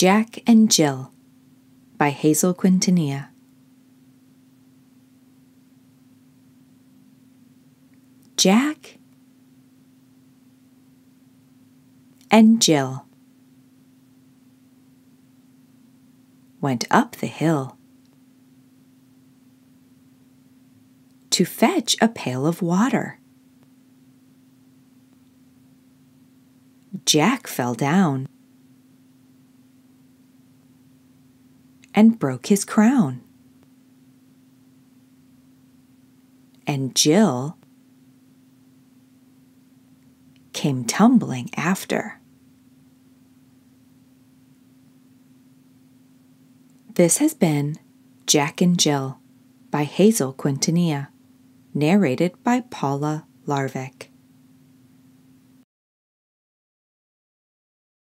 Jack and Jill by Hazel Quintanilla. Jack and Jill went up the hill to fetch a pail of water. Jack fell down. and broke his crown. And Jill came tumbling after. This has been Jack and Jill by Hazel Quintanilla, narrated by Paula Larvik.